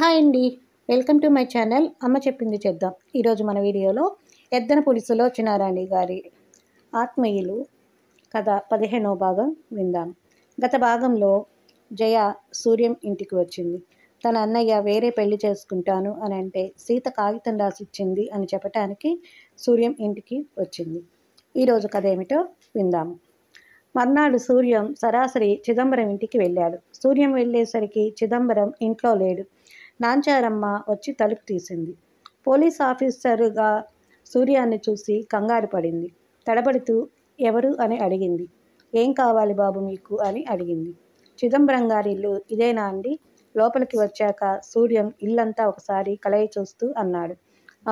hi అండి welcome to my channel అమ్మ చెప్పింది చేద్దాం ఈరోజు మన వీడియోలో ఎద్దన పులుసులో చిన్నారాణి గారి ఆత్మీయులు కథ పదిహేనో భాగం విందాం గత భాగంలో జయ సూర్యం ఇంటికి వచ్చింది తన అన్నయ్య వేరే పెళ్లి చేసుకుంటాను అని అంటే సీత కాగితం రాసిచ్చింది అని చెప్పటానికి సూర్యం ఇంటికి వచ్చింది ఈరోజు కథ ఏమిటో విందాము మర్నాడు సూర్యం సరాసరి చిదంబరం ఇంటికి వెళ్ళాడు సూర్యం వెళ్ళేసరికి చిదంబరం ఇంట్లో లేడు నాంచారమ్మ వచ్చి తలుపు తీసింది పోలీస్ ఆఫీసరుగా సూర్యాన్ని చూసి కంగారు పడింది తడబడుతూ ఎవరు అని అడిగింది ఏం కావాలి బాబు మీకు అని అడిగింది చిదంబరం గారి ఇల్లు ఇదేనా అండి లోపలికి వచ్చాక సూర్యం ఇల్లంతా ఒకసారి కలయి చూస్తూ అన్నాడు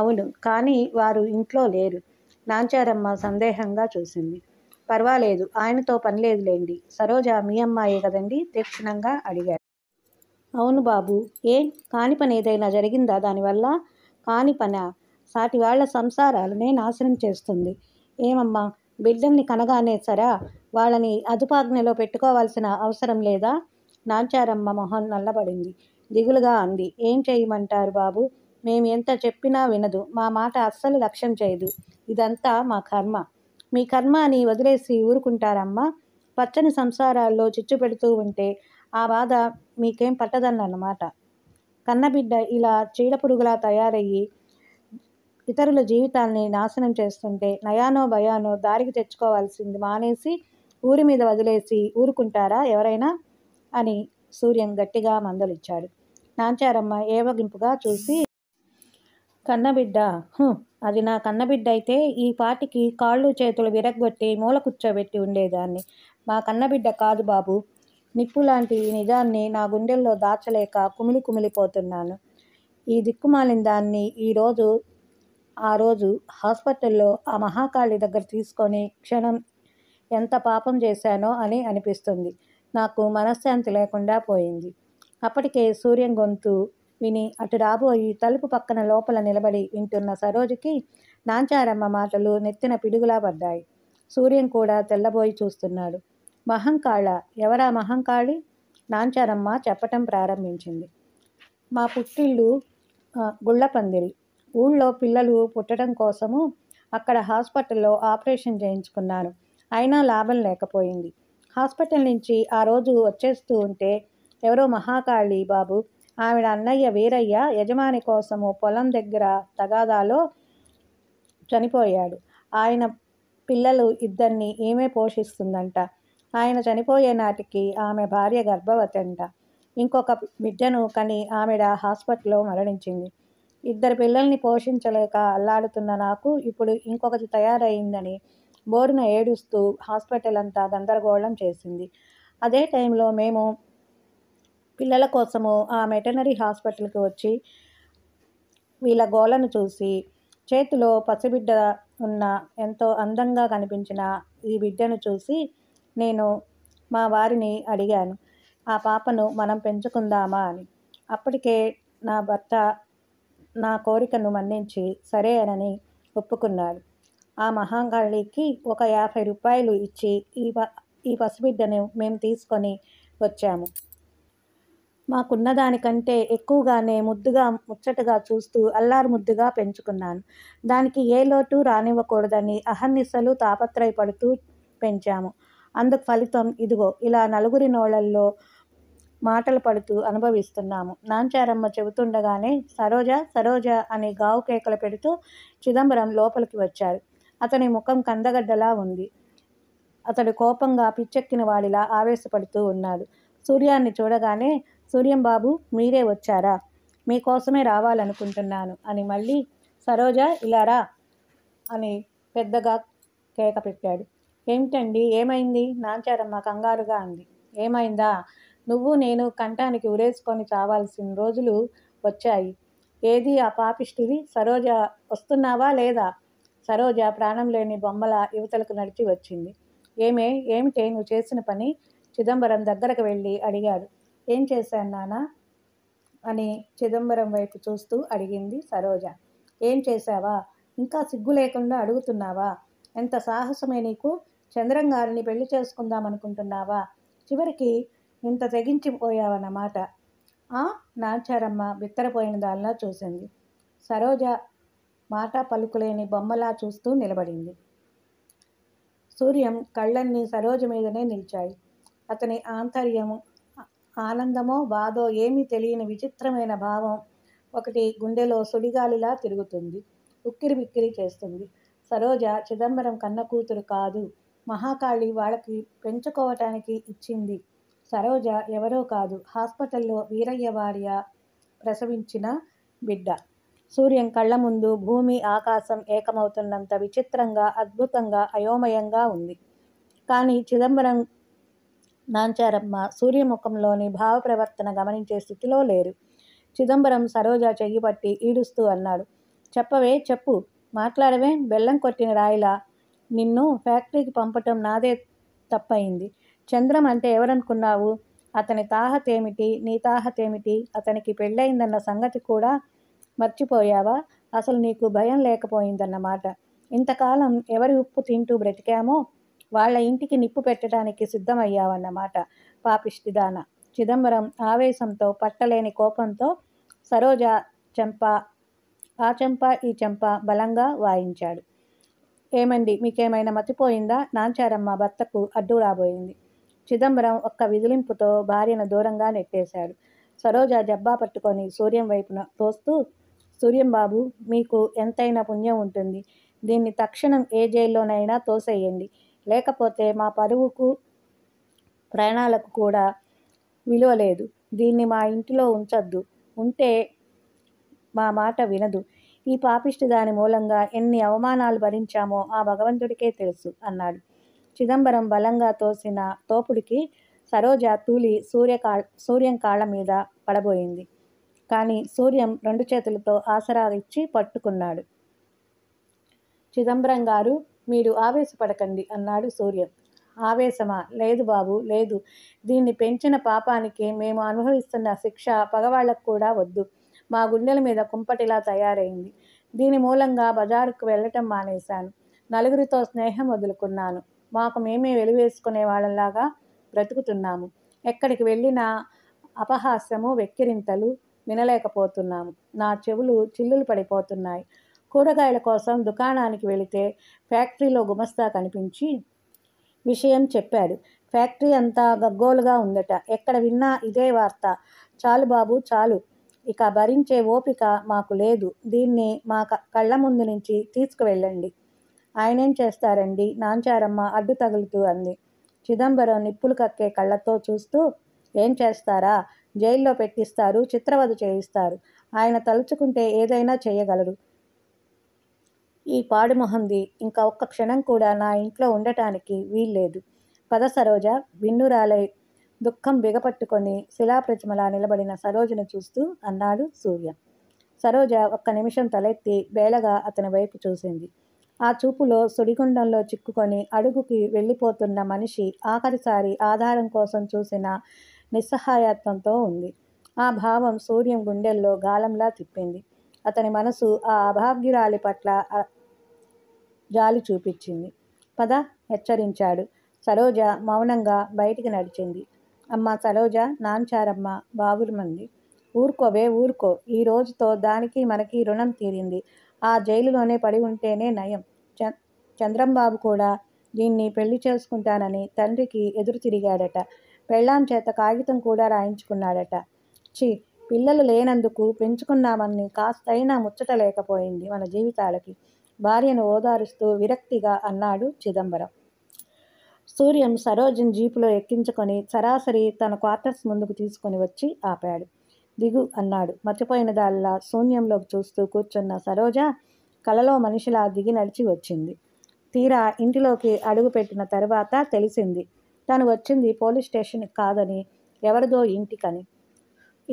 అవును కానీ వారు ఇంట్లో లేరు నాంచారమ్మ సందేహంగా చూసింది పర్వాలేదు ఆయనతో పనిలేదులేండి సరోజ మీ అమ్మాయే కదండి తీక్షణంగా అడిగారు అవును బాబు ఏ కాని పని ఏదైనా జరిగిందా దానివల్ల కాని పన సాటి వాళ్ళ సంసారాలనే నాశనం చేస్తుంది ఏమమ్మా బిడ్డల్ని కనగానే సరా వాళ్ళని అదుపాజ్ఞలో పెట్టుకోవాల్సిన అవసరం లేదా నాంచారమ్మ మొహం నల్లబడింది దిగులుగా అంది ఏం చేయమంటారు బాబు మేము ఎంత చెప్పినా వినదు మా మాట అస్సలు లక్ష్యం చేయదు ఇదంతా మా కర్మ మీ కర్మ అని వదిలేసి ఊరుకుంటారమ్మా పచ్చని సంసారాల్లో చిచ్చు పెడుతూ ఉంటే ఆ బాధ మీకేం పట్టదన్నమాట కన్నబిడ్డ ఇలా చీడపురుగులా తయారయ్యి ఇతరుల జీవితాల్ని నాశనం చేస్తుంటే నయానో భయానో దారికి తెచ్చుకోవాల్సింది మానేసి ఊరి మీద వదిలేసి ఊరుకుంటారా ఎవరైనా అని సూర్యం గట్టిగా మందలిచ్చాడు నాంచారమ్మ ఏవగింపుగా చూసి కన్నబిడ్డ అది నా కన్నబిడ్డ అయితే ఈ పాటికి కాళ్ళు చేతులు విరగ్గొట్టి మూల కూర్చోబెట్టి ఉండేదాన్ని మా కన్నబిడ్డ కాదు బాబు నిప్పు లాంటి ఈ నిజాన్ని నా గుండెల్లో దాచలేక కుమిలి కుమిలిపోతున్నాను ఈ దిక్కుమాలిన దాన్ని ఈరోజు ఆ రోజు హాస్పిటల్లో ఆ మహాకాళి దగ్గర తీసుకొని క్షణం ఎంత పాపం చేశానో అని అనిపిస్తుంది నాకు మనశ్శాంతి లేకుండా పోయింది అప్పటికే సూర్యం గొంతు విని అటు రాబోయి తలుపు పక్కన లోపల నిలబడి వింటున్న సరోజుకి నాంచారమ్మ మాటలు నెత్తిన పిడుగులా పడ్డాయి సూర్యం కూడా తెల్లబోయి చూస్తున్నాడు మహంకాళ ఎవరా మహంకాళి నాంచారమ్మ చెప్పటం ప్రారంభించింది మా పుట్టిల్లు గుళ్ళపందిరి ఊళ్ళో పిల్లలు పుట్టడం కోసము అక్కడ హాస్పిటల్లో ఆపరేషన్ చేయించుకున్నాను అయినా లాభం లేకపోయింది హాస్పిటల్ నుంచి ఆ రోజు వచ్చేస్తూ ఉంటే ఎవరో మహాకాళి బాబు ఆవిడ అన్నయ్య వీరయ్య యజమాని కోసము పొలం దగ్గర తగాదాలో చనిపోయాడు ఆయన పిల్లలు ఇద్దరిని ఏమే పోషిస్తుందంట ఆయన చనిపోయే నాటికి ఆమె భార్య గర్భవతి అంట ఇంకొక బిడ్డను కని ఆమెడ హాస్పిటల్లో మరణించింది ఇద్దరు పిల్లల్ని పోషించలేక అల్లాడుతున్న నాకు ఇప్పుడు ఇంకొకటి తయారైందని బోరున ఏడుస్తూ హాస్పిటల్ అంతా గందరగోళం చేసింది అదే టైంలో మేము పిల్లల కోసము ఆ మెటనరీ హాస్పిటల్కి వచ్చి వీళ్ళ గోలను చూసి చేతిలో పసిబిడ్డ ఉన్న ఎంతో అందంగా కనిపించిన ఈ బిడ్డను చూసి నేను మా వారిని అడిగాను ఆ పాపను మనం పెంచుకుందామా అని అప్పటికే నా భర్త నా కోరికను మన్నించి సరే అనని ఒప్పుకున్నాడు ఆ మహాంగాళికి ఒక యాభై రూపాయలు ఇచ్చి ఈ ఈ పసిబిడ్డను మేము తీసుకొని వచ్చాము మాకున్న దానికంటే ఎక్కువగానే ముద్దుగా ముచ్చటగా చూస్తూ అల్లారు ముద్దుగా పెంచుకున్నాను దానికి ఏ లోటు రానివ్వకూడదని అహర్నిశలు తాపత్రయపడుతూ పెంచాము అందుకు ఫలితం ఇదిగో ఇలా నలుగురి నోళ్ళల్లో మాటలు పడుతూ అనుభవిస్తున్నాము నాంచారమ్మ చెబుతుండగానే సరోజ సరోజ అని గావు కేకలు పెడుతూ చిదంబరం లోపలికి వచ్చారు అతని ముఖం కందగడ్డలా ఉంది అతడు కోపంగా పిచ్చెక్కిన వాడిలా ఆవేశపడుతూ ఉన్నాడు సూర్యాన్ని చూడగానే సూర్యం బాబు మీరే వచ్చారా మీకోసమే రావాలనుకుంటున్నాను అని మళ్ళీ సరోజ రా అని పెద్దగా కేక పెట్టాడు ఏమిటండి ఏమైంది నాంచారమ్మ కంగారుగా అంది ఏమైందా నువ్వు నేను కంఠానికి ఉరేసుకొని చావాల్సిన రోజులు వచ్చాయి ఏది ఆ పాపిష్టిది సరోజ వస్తున్నావా లేదా సరోజ ప్రాణం లేని బొమ్మల యువతలకు నడిచి వచ్చింది ఏమే ఏమిటే నువ్వు చేసిన పని చిదంబరం దగ్గరకు వెళ్ళి అడిగాడు ఏం చేశాను నాన్న అని చిదంబరం వైపు చూస్తూ అడిగింది సరోజ ఏం చేశావా ఇంకా సిగ్గు లేకుండా అడుగుతున్నావా ఎంత సాహసమే నీకు చంద్రం గారిని పెళ్లి చేసుకుందాం అనుకుంటున్నావా చివరికి ఇంత తెగించిపోయావన్నమాట ఆ నాచారమ్మ బిత్తరపోయిన దానిలా చూసింది సరోజ మాట పలుకులేని బొమ్మలా చూస్తూ నిలబడింది సూర్యం కళ్ళన్నీ సరోజ మీదనే నిలిచాయి అతని ఆంతర్యము ఆనందమో బాధో ఏమీ తెలియని విచిత్రమైన భావం ఒకటి గుండెలో సుడిగాలిలా తిరుగుతుంది ఉక్కిరి బిక్కిరి చేస్తుంది సరోజ చిదంబరం కన్న కూతురు కాదు మహాకాళి వాళ్ళకి పెంచుకోవటానికి ఇచ్చింది సరోజ ఎవరో కాదు హాస్పిటల్లో వీరయ్య భార్య ప్రసవించిన బిడ్డ సూర్యం కళ్ళ ముందు భూమి ఆకాశం ఏకమవుతున్నంత విచిత్రంగా అద్భుతంగా అయోమయంగా ఉంది కానీ చిదంబరం నాంచారమ్మ సూర్యముఖంలోని భావ ప్రవర్తన గమనించే స్థితిలో లేరు చిదంబరం సరోజ చెయ్యి పట్టి ఈడుస్తూ అన్నాడు చెప్పవే చెప్పు మాట్లాడవే బెల్లం కొట్టిన రాయిలా నిన్ను ఫ్యాక్టరీకి పంపటం నాదే తప్పయింది చంద్రం అంటే ఎవరనుకున్నావు అతని తాహతేమిటి నీ తాహతేమిటి ఏమిటి అతనికి పెళ్ళయిందన్న సంగతి కూడా మర్చిపోయావా అసలు నీకు భయం లేకపోయిందన్నమాట ఇంతకాలం ఎవరి ఉప్పు తింటూ బ్రతికామో వాళ్ళ ఇంటికి నిప్పు పెట్టడానికి సిద్ధమయ్యావన్నమాట పాపిష్టిదాన చిదంబరం ఆవేశంతో పట్టలేని కోపంతో సరోజ చెంప ఆ చెంప ఈ చెంప బలంగా వాయించాడు ఏమండి మీకేమైనా మతిపోయిందా నాంచారమ్మ భర్తకు అడ్డు రాబోయింది చిదంబరం ఒక్క విదిలింపుతో భార్యను దూరంగా నెట్టేశాడు సరోజ జబ్బా పట్టుకొని సూర్యం వైపున తోస్తూ సూర్యం బాబు మీకు ఎంతైనా పుణ్యం ఉంటుంది దీన్ని తక్షణం ఏ జైల్లోనైనా తోసేయండి లేకపోతే మా పరువుకు ప్రయాణాలకు కూడా విలువ లేదు దీన్ని మా ఇంటిలో ఉంచొద్దు ఉంటే మా మాట వినదు ఈ పాపిష్టి దాని మూలంగా ఎన్ని అవమానాలు భరించామో ఆ భగవంతుడికే తెలుసు అన్నాడు చిదంబరం బలంగా తోసిన తోపుడికి సరోజ తూలి సూర్యకా సూర్యం కాళ్ళ మీద పడబోయింది కానీ సూర్యం రెండు చేతులతో ఆసరా ఇచ్చి పట్టుకున్నాడు చిదంబరం గారు మీరు ఆవేశపడకండి అన్నాడు సూర్యం ఆవేశమా లేదు బాబు లేదు దీన్ని పెంచిన పాపానికి మేము అనుభవిస్తున్న శిక్ష పగవాళ్లకు కూడా వద్దు మా గుండెల మీద కుంపటిలా తయారైంది దీని మూలంగా బజారుకు వెళ్ళటం మానేశాను నలుగురితో స్నేహం వదులుకున్నాను మాకు మేమే వెలివేసుకునే వాళ్ళలాగా బ్రతుకుతున్నాము ఎక్కడికి వెళ్ళినా అపహాస్యము వెక్కిరింతలు వినలేకపోతున్నాము నా చెవులు చిల్లులు పడిపోతున్నాయి కూరగాయల కోసం దుకాణానికి వెళితే ఫ్యాక్టరీలో గుమస్తా కనిపించి విషయం చెప్పాడు ఫ్యాక్టరీ అంతా గగ్గోలుగా ఉందట ఎక్కడ విన్నా ఇదే వార్త చాలు బాబు చాలు ఇక భరించే ఓపిక మాకు లేదు దీన్ని మా కళ్ళ ముందు నుంచి తీసుకువెళ్ళండి ఆయనేం చేస్తారండి నాంచారమ్మ అడ్డు తగులుతూ అంది చిదంబరం నిప్పులు కక్కే కళ్ళతో చూస్తూ ఏం చేస్తారా జైల్లో పెట్టిస్తారు చిత్రవధ చేయిస్తారు ఆయన తలుచుకుంటే ఏదైనా చేయగలరు ఈ మొహంది ఇంకా ఒక్క క్షణం కూడా నా ఇంట్లో ఉండటానికి వీల్లేదు పద సరోజ విన్నురాలై దుఃఖం బిగపట్టుకొని శిలాప్రతిమలా నిలబడిన సరోజను చూస్తూ అన్నాడు సూర్య సరోజ ఒక్క నిమిషం తలెత్తి బేలగా అతని వైపు చూసింది ఆ చూపులో సుడిగుండంలో చిక్కుకొని అడుగుకి వెళ్ళిపోతున్న మనిషి ఆఖరిసారి ఆధారం కోసం చూసిన నిస్సహాయత్వంతో ఉంది ఆ భావం సూర్యం గుండెల్లో గాలంలా తిప్పింది అతని మనసు ఆ అభాగ్యురాలి పట్ల జాలి చూపించింది పద హెచ్చరించాడు సరోజ మౌనంగా బయటికి నడిచింది అమ్మ సరోజ నాన్చారమ్మ బావురమంది ఊరుకోవే ఊరుకో ఈ రోజుతో దానికి మనకి రుణం తీరింది ఆ జైలులోనే పడి ఉంటేనే నయం చంద్రంబాబు కూడా దీన్ని పెళ్లి చేసుకుంటానని తండ్రికి ఎదురు తిరిగాడట పెళ్ళాం చేత కాగితం కూడా రాయించుకున్నాడట చి పిల్లలు లేనందుకు పెంచుకున్నామని కాస్తైనా ముచ్చట లేకపోయింది మన జీవితాలకి భార్యను ఓదారుస్తూ విరక్తిగా అన్నాడు చిదంబరం సూర్యం సరోజన్ జీపులో ఎక్కించుకొని సరాసరి తన క్వార్టర్స్ ముందుకు తీసుకొని వచ్చి ఆపాడు దిగు అన్నాడు మర్చిపోయిన దాల్లా శూన్యంలోకి చూస్తూ కూర్చున్న సరోజ కలలో మనిషిలా దిగి నడిచి వచ్చింది తీరా ఇంటిలోకి అడుగుపెట్టిన తర్వాత తెలిసింది తను వచ్చింది పోలీస్ స్టేషన్ కాదని ఎవరిదో ఇంటికని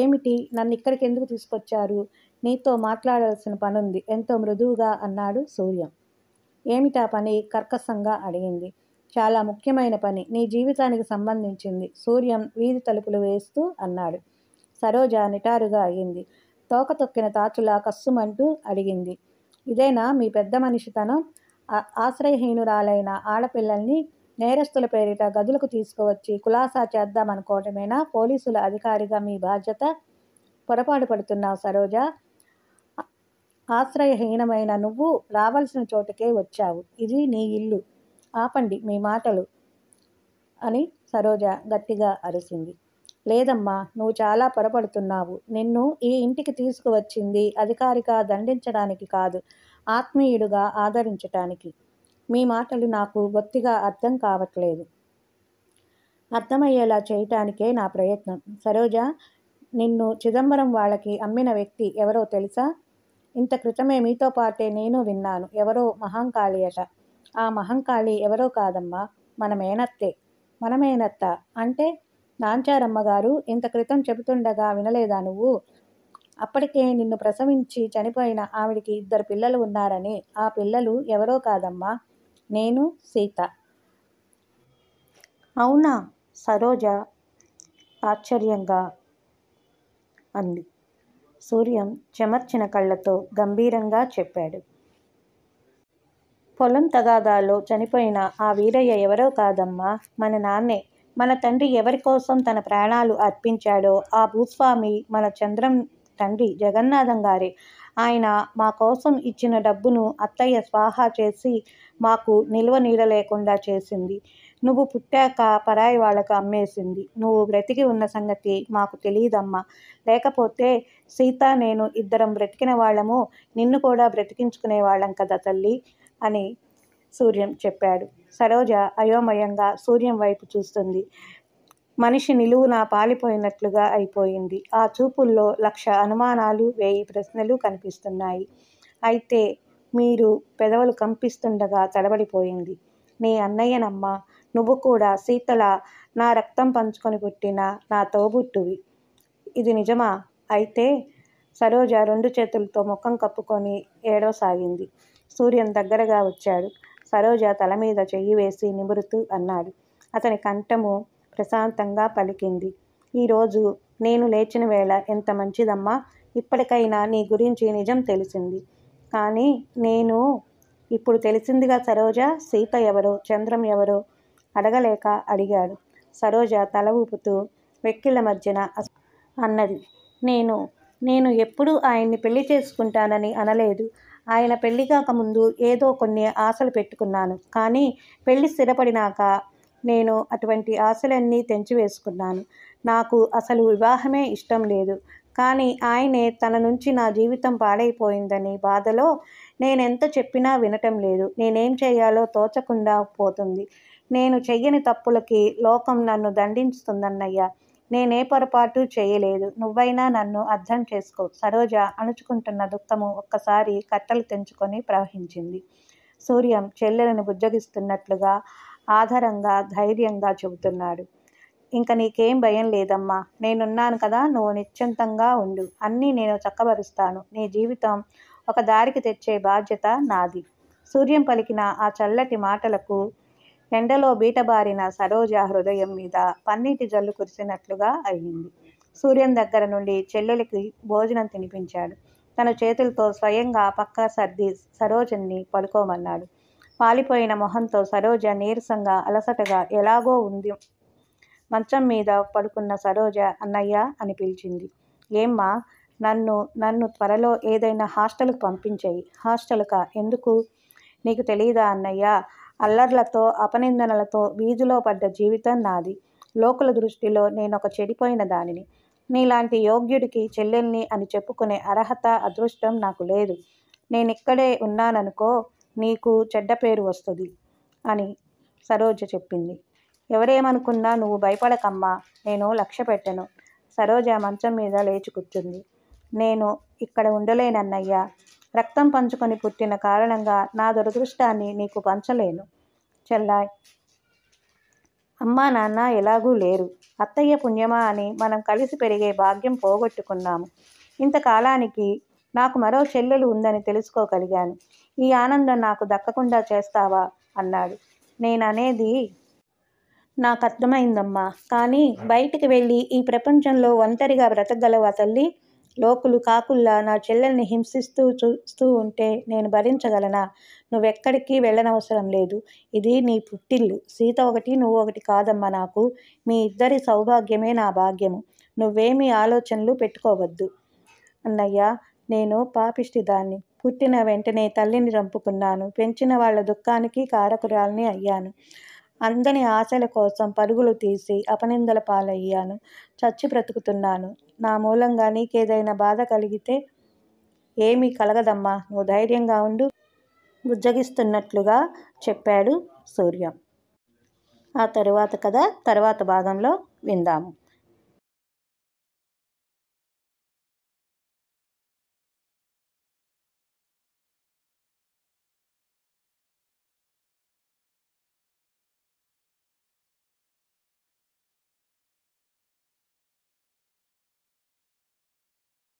ఏమిటి నన్ను ఇక్కడికి ఎందుకు తీసుకొచ్చారు నీతో మాట్లాడాల్సిన పనుంది ఎంతో మృదువుగా అన్నాడు సూర్యం ఏమిటా పని కర్కశంగా అడిగింది చాలా ముఖ్యమైన పని నీ జీవితానికి సంబంధించింది సూర్యం వీధి తలుపులు వేస్తూ అన్నాడు సరోజ నిటారుగా అయ్యింది తోక తొక్కిన తాచులా కస్సుమంటూ అడిగింది ఇదేనా మీ పెద్ద మనిషితనం ఆశ్రయహీనురాలైన ఆడపిల్లల్ని నేరస్తుల పేరిట గదులకు తీసుకువచ్చి కులాసా చేద్దామనుకోవటమేనా పోలీసుల అధికారిగా మీ బాధ్యత పొరపాటు పడుతున్నావు సరోజ ఆశ్రయహీనమైన నువ్వు రావాల్సిన చోటకే వచ్చావు ఇది నీ ఇల్లు ఆపండి మీ మాటలు అని సరోజ గట్టిగా అరిసింది లేదమ్మా నువ్వు చాలా పొరపడుతున్నావు నిన్ను ఈ ఇంటికి తీసుకువచ్చింది అధికారిక దండించడానికి కాదు ఆత్మీయుడుగా ఆదరించటానికి మీ మాటలు నాకు బొత్తిగా అర్థం కావట్లేదు అర్థమయ్యేలా చేయటానికే నా ప్రయత్నం సరోజ నిన్ను చిదంబరం వాళ్ళకి అమ్మిన వ్యక్తి ఎవరో తెలుసా ఇంత క్రితమే మీతో పాటే నేను విన్నాను ఎవరో మహాంకాళి అట ఆ మహంకాళి ఎవరో కాదమ్మా మన మేనత్తే మన మేనత్త అంటే నాంచారమ్మ గారు ఇంత క్రితం చెబుతుండగా వినలేదా నువ్వు అప్పటికే నిన్ను ప్రసవించి చనిపోయిన ఆవిడికి ఇద్దరు పిల్లలు ఉన్నారని ఆ పిల్లలు ఎవరో కాదమ్మా నేను సీత అవునా సరోజ ఆశ్చర్యంగా అంది సూర్యం చెమర్చిన కళ్ళతో గంభీరంగా చెప్పాడు పొలం తగాదాలో చనిపోయిన ఆ వీరయ్య ఎవరో కాదమ్మా మన నాన్నే మన తండ్రి ఎవరి కోసం తన ప్రాణాలు అర్పించాడో ఆ భూస్వామి మన చంద్రం తండ్రి జగన్నాథం గారే ఆయన మా కోసం ఇచ్చిన డబ్బును అత్తయ్య స్వాహా చేసి మాకు నిల్వ నీడలేకుండా చేసింది నువ్వు పుట్టాక పరాయి వాళ్ళకు అమ్మేసింది నువ్వు బ్రతికి ఉన్న సంగతి మాకు తెలియదమ్మా లేకపోతే సీత నేను ఇద్దరం బ్రతికిన వాళ్ళము నిన్ను కూడా బ్రతికించుకునే వాళ్ళం కదా తల్లి అని సూర్యం చెప్పాడు సరోజ అయోమయంగా సూర్యం వైపు చూస్తుంది మనిషి నిలువున పాలిపోయినట్లుగా అయిపోయింది ఆ చూపుల్లో లక్ష అనుమానాలు వేయి ప్రశ్నలు కనిపిస్తున్నాయి అయితే మీరు పెదవులు కంపిస్తుండగా తడబడిపోయింది నీ అన్నయ్యనమ్మ నువ్వు కూడా శీతల నా రక్తం పంచుకొని పుట్టిన నా తోబుట్టువి ఇది నిజమా అయితే సరోజ రెండు చేతులతో ముఖం కప్పుకొని ఏడవసాగింది సూర్యం దగ్గరగా వచ్చాడు సరోజ తల మీద చెయ్యి వేసి నిమురుతూ అన్నాడు అతని కంఠము ప్రశాంతంగా పలికింది ఈరోజు నేను లేచిన వేళ ఎంత మంచిదమ్మా ఇప్పటికైనా నీ గురించి నిజం తెలిసింది కానీ నేను ఇప్పుడు తెలిసిందిగా సరోజ సీత ఎవరో చంద్రం ఎవరో అడగలేక అడిగాడు సరోజ తల ఊపుతూ వెక్కిళ్ళ మధ్యన అన్నది నేను నేను ఎప్పుడూ ఆయన్ని పెళ్లి చేసుకుంటానని అనలేదు ఆయన పెళ్లి కాకముందు ఏదో కొన్ని ఆశలు పెట్టుకున్నాను కానీ పెళ్లి స్థిరపడినాక నేను అటువంటి ఆశలన్నీ తెంచివేసుకున్నాను నాకు అసలు వివాహమే ఇష్టం లేదు కానీ ఆయనే తన నుంచి నా జీవితం పాడైపోయిందని బాధలో నేనెంత చెప్పినా వినటం లేదు నేనేం చేయాలో తోచకుండా పోతుంది నేను చెయ్యని తప్పులకి లోకం నన్ను దండించుతుందన్నయ్యా నేనే పొరపాటు చేయలేదు నువ్వైనా నన్ను అర్థం చేసుకో సరోజ అణుచుకుంటున్న దుఃఖము ఒక్కసారి కట్టలు తెంచుకొని ప్రవహించింది సూర్యం చెల్లెలను బుజ్జగిస్తున్నట్లుగా ఆధారంగా ధైర్యంగా చెబుతున్నాడు ఇంక నీకేం భయం లేదమ్మా నేనున్నాను కదా నువ్వు నిశ్చంతంగా ఉండు అన్నీ నేను చక్కబరుస్తాను నీ జీవితం ఒక దారికి తెచ్చే బాధ్యత నాది సూర్యం పలికిన ఆ చల్లటి మాటలకు ఎండలో బీటబారిన సరోజ హృదయం మీద పన్నీటి జల్లు కురిసినట్లుగా అయింది సూర్యన్ దగ్గర నుండి చెల్లెలికి భోజనం తినిపించాడు తన చేతులతో స్వయంగా పక్క సర్ది సరోజన్ని పడుకోమన్నాడు పాలిపోయిన మొహంతో సరోజ నీరసంగా అలసటగా ఎలాగో ఉంది మంచం మీద పడుకున్న సరోజ అన్నయ్య అని పిలిచింది ఏమ్మా నన్ను నన్ను త్వరలో ఏదైనా హాస్టల్కి పంపించేయి హాస్టల్కా ఎందుకు నీకు తెలియదా అన్నయ్య అల్లర్లతో అపనిందనలతో వీధిలో పడ్డ జీవితం నాది లోకుల దృష్టిలో నేనొక చెడిపోయిన దానిని నీలాంటి యోగ్యుడికి చెల్లెల్ని అని చెప్పుకునే అర్హత అదృష్టం నాకు లేదు నేనిక్కడే ఉన్నాననుకో నీకు చెడ్డ పేరు వస్తుంది అని సరోజ చెప్పింది ఎవరేమనుకున్నా నువ్వు భయపడకమ్మా నేను లక్ష్య పెట్టను సరోజ మంచం మీద లేచి కూర్చుంది నేను ఇక్కడ ఉండలేనన్నయ్యా రక్తం పంచుకొని పుట్టిన కారణంగా నా దురదృష్టాన్ని నీకు పంచలేను చెల్లాయ్ అమ్మా నాన్న ఎలాగూ లేరు అత్తయ్య పుణ్యమా అని మనం కలిసి పెరిగే భాగ్యం పోగొట్టుకున్నాము ఇంతకాలానికి నాకు మరో చెల్లెలు ఉందని తెలుసుకోగలిగాను ఈ ఆనందం నాకు దక్కకుండా చేస్తావా అన్నాడు నేననేది నాకు అర్థమైందమ్మా కానీ బయటికి వెళ్ళి ఈ ప్రపంచంలో ఒంటరిగా బ్రతకగలవా తల్లి లోకులు కాకుల్లా నా చెల్లెల్ని హింసిస్తూ చూస్తూ ఉంటే నేను భరించగలనా నువ్వెక్కడికి వెళ్ళనవసరం లేదు ఇది నీ పుట్టిల్లు సీత ఒకటి నువ్వు ఒకటి కాదమ్మా నాకు మీ ఇద్దరి సౌభాగ్యమే నా భాగ్యము నువ్వేమీ ఆలోచనలు పెట్టుకోవద్దు అన్నయ్య నేను పాపిష్టి దాన్ని పుట్టిన వెంటనే తల్లిని చంపుకున్నాను పెంచిన వాళ్ళ దుఃఖానికి కారకురాలని అయ్యాను అందని ఆశల కోసం పరుగులు తీసి అపనిందల పాలయ్యాను చచ్చి బ్రతుకుతున్నాను నా మూలంగా నీకేదైనా బాధ కలిగితే ఏమీ కలగదమ్మా నువ్వు ధైర్యంగా ఉండు బుజ్జగిస్తున్నట్లుగా చెప్పాడు సూర్య ఆ తరువాత కథ తర్వాత భాగంలో విందాము